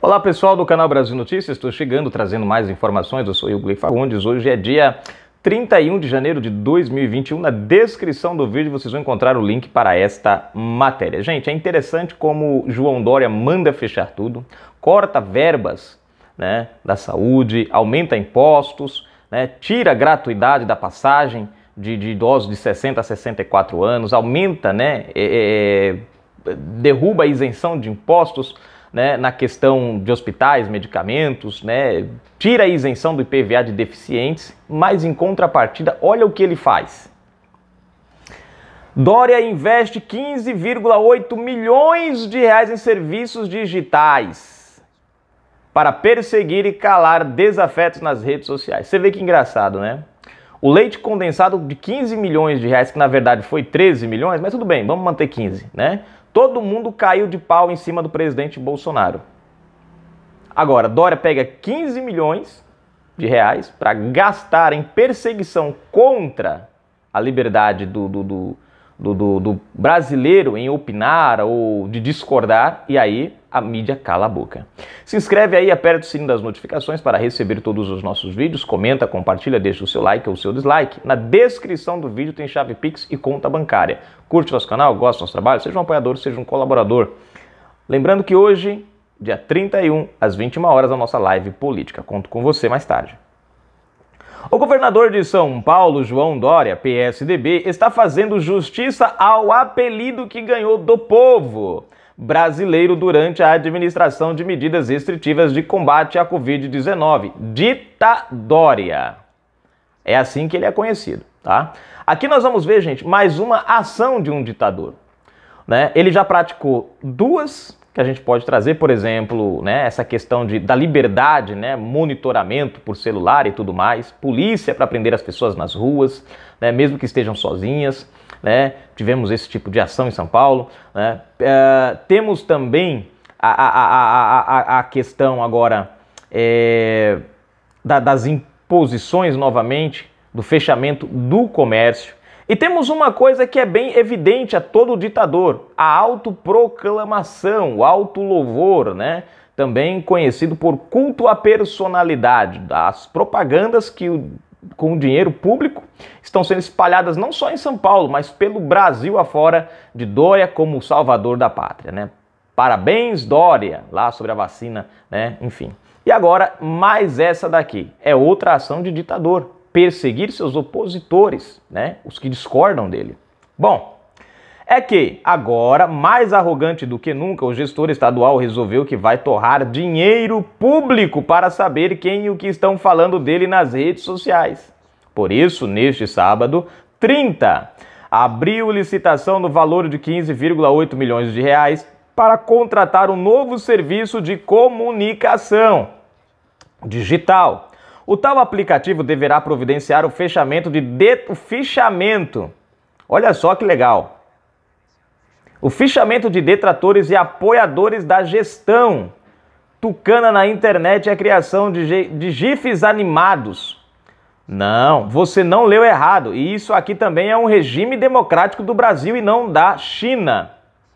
Olá pessoal do canal Brasil Notícias, estou chegando trazendo mais informações. Eu sou Hugo Fagundes. Hoje é dia 31 de janeiro de 2021. Na descrição do vídeo vocês vão encontrar o link para esta matéria. Gente, é interessante como João Dória manda fechar tudo, corta verbas né, da saúde, aumenta impostos, né, tira a gratuidade da passagem de, de, idosos de 60 a 64 anos, aumenta, né, é, é, é, derruba a isenção de impostos né, na questão de hospitais, medicamentos, né, tira a isenção do IPVA de deficientes, mas em contrapartida, olha o que ele faz. Dória investe 15,8 milhões de reais em serviços digitais para perseguir e calar desafetos nas redes sociais. Você vê que engraçado, né? O leite condensado de 15 milhões de reais, que na verdade foi 13 milhões, mas tudo bem, vamos manter 15, né? Todo mundo caiu de pau em cima do presidente Bolsonaro. Agora, Dória pega 15 milhões de reais para gastar em perseguição contra a liberdade do, do, do, do, brasileiro em opinar ou de discordar, e aí a mídia cala a boca. Se inscreve aí, aperta o sininho das notificações para receber todos os nossos vídeos, comenta, compartilha, deixa o seu like ou o seu dislike. Na descrição do vídeo tem chave Pix e conta bancária. Curte nosso canal, gosta do nosso trabalho, seja um apoiador, seja um colaborador. Lembrando que hoje, dia 31, às 21 horas, a nossa live política. Conto com você mais tarde. O governador de São Paulo, João Dória, PSDB, está fazendo justiça ao apelido que ganhou do povo brasileiro durante a administração de medidas restritivas de combate à Covid-19, ditadória. É assim que ele é conhecido, tá? Aqui nós vamos ver, gente, mais uma ação de um ditador. Né? Ele já praticou duas que a gente pode trazer, por exemplo, né, essa questão de, da liberdade, né, monitoramento por celular e tudo mais, polícia para prender as pessoas nas ruas, né, mesmo que estejam sozinhas né? Tivemos esse tipo de ação em São Paulo, né? É, temos também a, a, a, a questão agora é, da, das imposições novamente, do fechamento do comércio. E temos uma coisa que é bem evidente a todo ditador: a autoproclamação, o autolouvor, né? Também conhecido por culto à personalidade, das propagandas que o com dinheiro público estão sendo espalhadas não só em São Paulo, mas pelo Brasil afora, de Dória como o salvador da pátria. Né? Parabéns, Dória, lá sobre a vacina, né? enfim. E agora, mais essa daqui. É outra ação de ditador. Perseguir seus opositores, né? Os que discordam dele. Bom, é que, agora, mais arrogante do que nunca, o gestor estadual resolveu que vai torrar dinheiro público para saber quem e o que estão falando dele nas redes sociais. Por isso, neste sábado, 30, abriu licitação no valor de 15,8 milhões de reais para contratar um novo serviço de comunicação digital. O tal aplicativo deverá providenciar o fechamento de, de fichamento. Olha só que legal o fichamento de detratores e apoiadores da gestão. Tucana na internet é a criação de, de GIFs animados. Não, você não leu errado. E isso aqui também é um regime democrático do Brasil e não da China.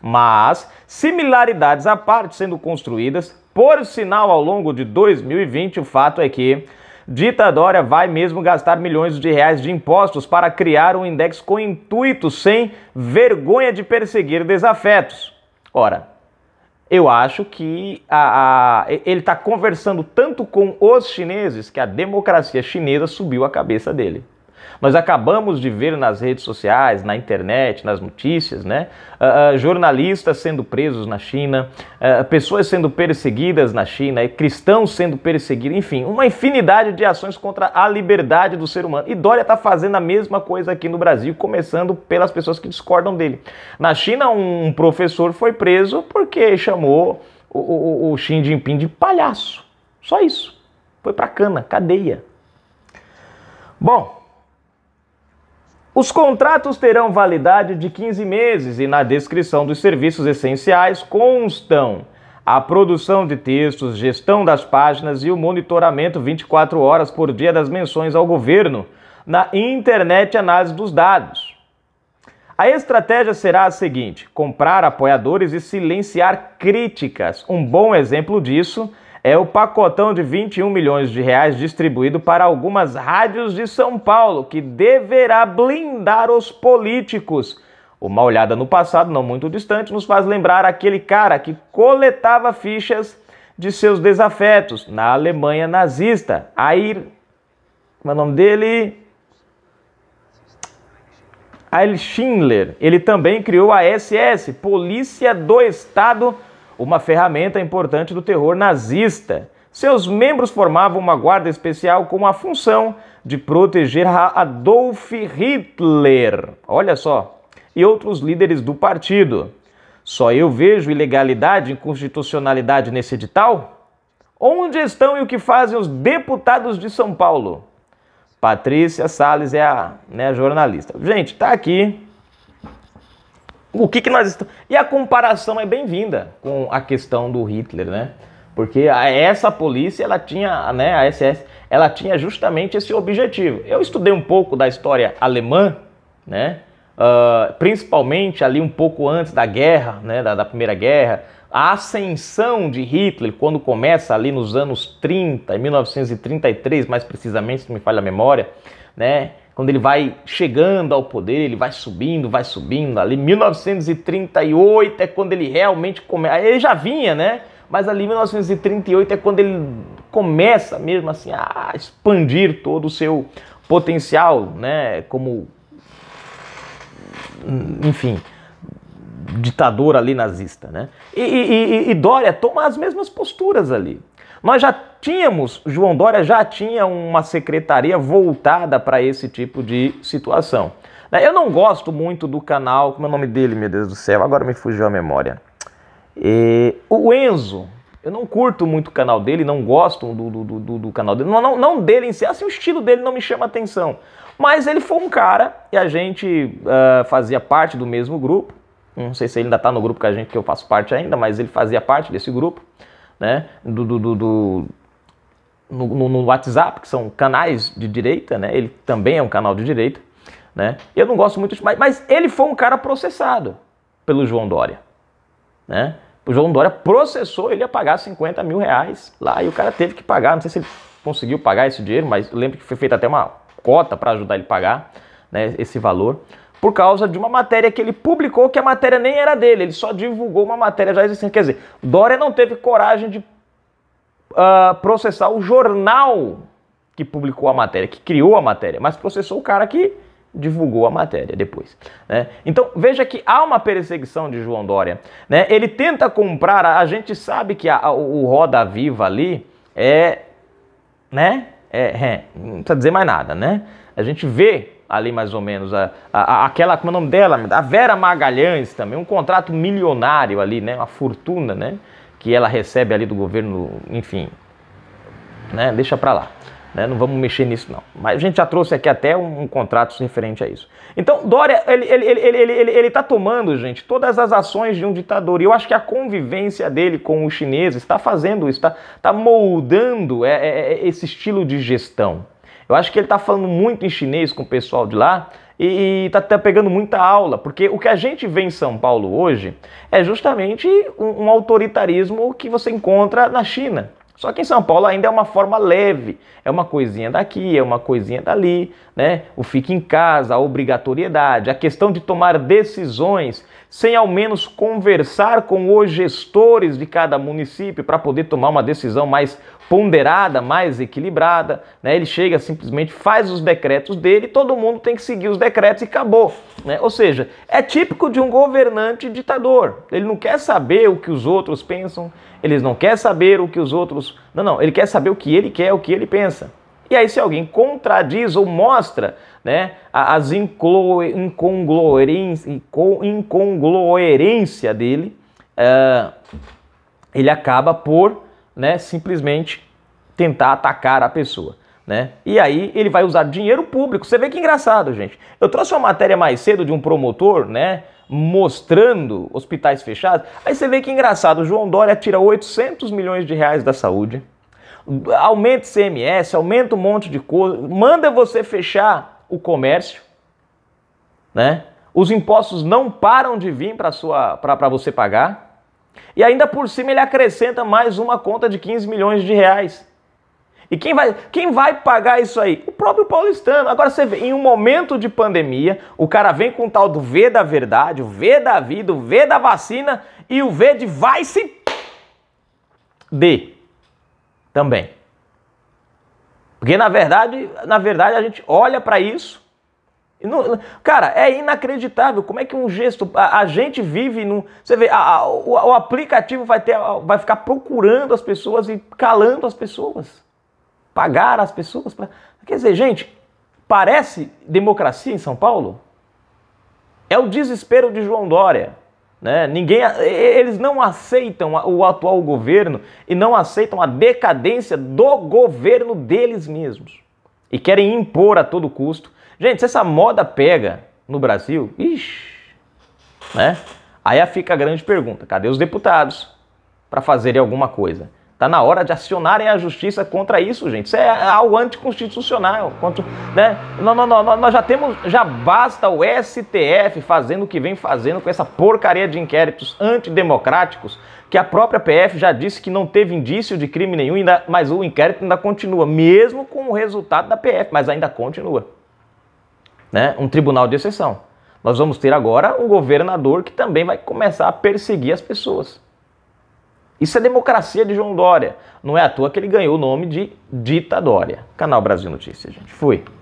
Mas, similaridades à parte sendo construídas, por sinal, ao longo de 2020, o fato é que Dita Dória vai mesmo gastar milhões de reais de impostos para criar um index com intuito sem vergonha de perseguir desafetos. Ora, eu acho que a, a, ele está conversando tanto com os chineses que a democracia chinesa subiu a cabeça dele. Nós acabamos de ver nas redes sociais, na internet, nas notícias, né? Uh, jornalistas sendo presos na China, uh, pessoas sendo perseguidas na China, cristãos sendo perseguidos, enfim, uma infinidade de ações contra a liberdade do ser humano. E Dória está fazendo a mesma coisa aqui no Brasil, começando pelas pessoas que discordam dele. Na China, um professor foi preso porque chamou o, o, o Xi Jinping de palhaço. Só isso. Foi pra cana, cadeia. Bom, os contratos terão validade de 15 meses e na descrição dos serviços essenciais constam a produção de textos, gestão das páginas e o monitoramento 24 horas por dia das menções ao governo na internet análise dos dados. A estratégia será a seguinte: comprar apoiadores e silenciar críticas. Um bom exemplo disso é é o pacotão de 21 milhões de reais distribuído para algumas rádios de São Paulo, que deverá blindar os políticos. Uma olhada no passado, não muito distante, nos faz lembrar aquele cara que coletava fichas de seus desafetos na Alemanha nazista. Air. Como é o nome dele? Air Schindler. Ele também criou a SS, Polícia do Estado uma ferramenta importante do terror nazista. Seus membros formavam uma guarda especial com a função de proteger Adolf Hitler. Olha só. E outros líderes do partido. Só eu vejo ilegalidade e inconstitucionalidade nesse edital? Onde estão e o que fazem os deputados de São Paulo? Patrícia Salles é a né, jornalista. Gente, tá aqui o que, que nós estamos. E a comparação é bem-vinda com a questão do Hitler, né? Porque essa polícia, ela tinha, né, a SS, ela tinha justamente esse objetivo. Eu estudei um pouco da história alemã, né? Uh, principalmente ali um pouco antes da guerra, né, da, da, Primeira Guerra, a ascensão de Hitler, quando começa ali nos anos 30, em 1933, mais precisamente, se me falha a memória, né, quando ele vai chegando ao poder, ele vai subindo, vai subindo. Ali 1938 é quando ele realmente começa. Ele já vinha, né? Mas ali 1938 é quando ele começa mesmo assim a expandir todo o seu potencial, né? Como enfim, ditador ali nazista, né? E, e, e, e Dória toma as mesmas posturas ali. Nós já tínhamos, João Dória já tinha uma secretaria voltada para esse tipo de situação. Né, eu não gosto muito do canal, como é o nome dele, meu Deus do céu, agora me fugiu a memória. E, o Enzo, eu não curto muito o canal dele, não gosto do, do, do, do canal dele, não, não, não, dele em si, assim, o estilo dele não me chama atenção. Mas ele foi um cara, e a gente uh, fazia parte do mesmo grupo, não sei se ele ainda está no grupo que a gente, que eu faço parte ainda, mas ele fazia parte desse grupo né, do, do, do, do no, no, no, WhatsApp, que são canais de direita, né, ele também é um canal de direita. Né, eu não gosto muito, mas, mas ele foi um cara processado pelo João Dória. Né? O João Dória processou ele a pagar 50 mil reais lá e o cara teve que pagar. Não sei se ele conseguiu pagar esse dinheiro, mas lembro que foi feita até uma cota para ajudar ele a pagar né, esse valor por causa de uma matéria que ele publicou que a matéria nem era dele, ele só divulgou uma matéria já existente. Quer dizer, Dória não teve coragem de uh, processar o jornal que publicou a matéria, que criou a matéria, mas processou o cara que divulgou a matéria depois. Né? Então veja que há uma perseguição de João Dória. Né? Ele tenta comprar, a, gente sabe que a, a, o Roda Viva ali é. Né? É, é, não precisa dizer mais nada, né? A gente vê ali mais ou menos, a, a, aquela, como é o nome dela? A Vera Magalhães também, um contrato milionário ali, né? Uma fortuna, né? Que ela recebe ali do governo, enfim, né? Deixa pra lá. Né? Não vamos mexer nisso, não. Mas a gente já trouxe aqui até um, um contrato referente a isso. Então, Dória, ele ele, ele, ele, ele, ele tá tomando, gente, todas as ações de um ditador. E eu acho que a convivência dele com os chineses está fazendo isso, está tá moldando é, é, é, esse estilo de gestão. Eu acho que ele está falando muito em chinês com o pessoal de lá e está tá pegando muita aula, porque o que a gente vê em São Paulo hoje é justamente um, um autoritarismo que você encontra na China. Só que em São Paulo ainda é uma forma leve, é uma coisinha daqui, é uma coisinha dali, né? O fique em casa, a obrigatoriedade, a questão de tomar decisões sem ao menos conversar com os gestores de cada município para poder tomar uma decisão mais ponderada, mais equilibrada. Né? Ele chega, simplesmente faz os decretos dele, todo mundo tem que seguir os decretos e acabou. Né? Ou seja, é típico de um governante ditador. Ele não quer saber o que os outros pensam, Ele não quer saber o que os outros. Não, não, ele quer saber o que ele quer, o que ele pensa. E aí, se alguém contradiz ou mostra né, as incongruência dele, é, ele acaba por né, simplesmente tentar atacar a pessoa. Né? E aí ele vai usar dinheiro público. Você vê que engraçado, gente. Eu trouxe uma matéria mais cedo de um promotor, né? Mostrando hospitais fechados. Aí você vê que engraçado. O João Dória tira 800 milhões de reais da saúde aumenta CMS, aumenta um monte de coisa, manda você fechar o comércio, né? Os impostos não param de vir para sua para você pagar. E ainda por cima ele acrescenta mais uma conta de 15 milhões de reais. E quem vai, quem vai pagar isso aí? O próprio paulistano. Agora você vê, em um momento de pandemia, o cara vem com o tal do V da verdade, o V da vida, o V da vacina e o V de vai se D também. Porque na verdade, na verdade a gente olha para isso não, cara, é inacreditável como é que um gesto. A, a gente vive num. Você vê, a, a, o, o, aplicativo vai, ter, vai ficar procurando as pessoas e calando as pessoas. Pagar as pessoas. para quer dizer, gente, parece democracia em São Paulo? É o desespero de João Dória. Né? Ninguém, eles não aceitam o atual governo e não aceitam a decadência do governo deles mesmos. E querem impor a todo custo. Gente, se essa moda pega no Brasil, ixi, né? aí fica a grande pergunta: cadê os deputados para fazerem alguma coisa? Está na hora de acionarem a justiça contra isso, gente. Isso é algo anticonstitucional. Contra, né? não, não, não, nós já temos, já basta o STF fazendo o que vem fazendo com essa porcaria de inquéritos antidemocráticos, que a própria PF já disse que não teve indício de crime nenhum, ainda, mas o inquérito ainda continua, mesmo com o resultado da PF, mas ainda continua. Né? Um tribunal de exceção. Nós vamos ter agora um governador que também vai começar a perseguir as pessoas. Isso é democracia de João Dória. Não é à toa que ele ganhou o nome de Dita Dória. Canal Brasil Notícias, gente. Fui.